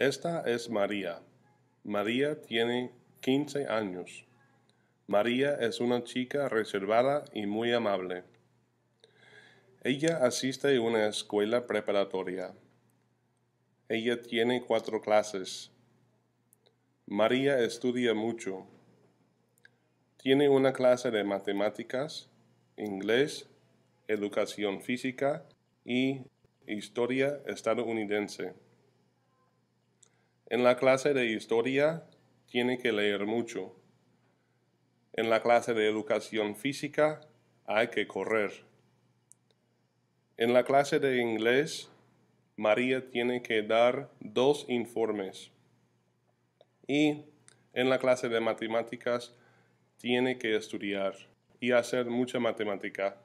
Esta es María. María tiene 15 años. María es una chica reservada y muy amable. Ella asiste a una escuela preparatoria. Ella tiene cuatro clases. María estudia mucho. Tiene una clase de matemáticas, inglés, educación física y historia estadounidense. En la clase de historia tiene que leer mucho. En la clase de educación física hay que correr. En la clase de inglés, María tiene que dar dos informes. Y en la clase de matemáticas, tiene que estudiar y hacer mucha matemática.